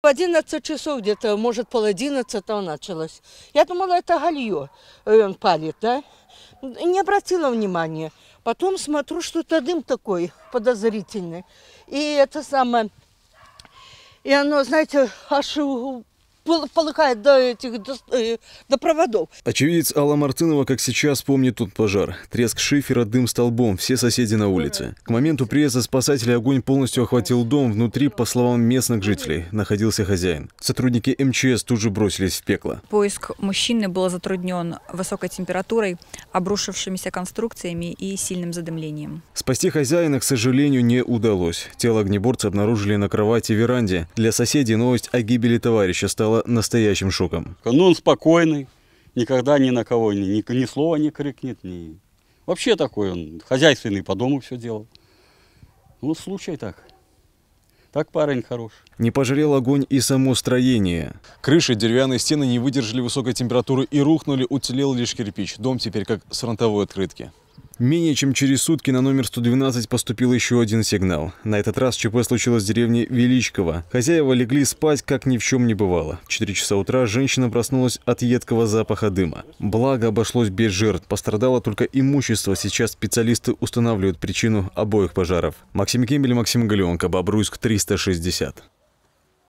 В 11 часов где-то, может, пол 11 началось. Я думала, это галье э, он палит, да? Не обратила внимания. Потом смотрю, что-то дым такой подозрительный. И это самое... И оно, знаете, аж полыхает до этих до, э, до проводов. Очевидец Алла Мартынова, как сейчас, помнит тот пожар. Треск шифера, дым столбом, все соседи на улице. К моменту приезда спасателей огонь полностью охватил дом. Внутри, по словам местных жителей, находился хозяин. Сотрудники МЧС тут же бросились в пекло. Поиск мужчины был затруднен высокой температурой, обрушившимися конструкциями и сильным задымлением. Спасти хозяина, к сожалению, не удалось. Тело огнеборца обнаружили на кровати веранде. Для соседей новость о гибели товарища стала стало настоящим шоком. Ну, он спокойный, никогда ни на кого ни, ни, ни слова не крикнет, ни... Вообще такой он, хозяйственный, по дому все делал. Ну, случай так. Так парень хорош. Не пожалел огонь и само строение. Крыши, деревянные стены не выдержали высокой температуры и рухнули, уцелел лишь кирпич. Дом теперь как с фронтовой открытки. Менее чем через сутки на номер 112 поступил еще один сигнал. На этот раз ЧП случилось в деревне Величково. Хозяева легли спать, как ни в чем не бывало. В 4 часа утра женщина проснулась от едкого запаха дыма. Благо, обошлось без жертв. Пострадало только имущество. Сейчас специалисты устанавливают причину обоих пожаров. Максим Кембель, Максим Галеонко, Бобруйск, 360.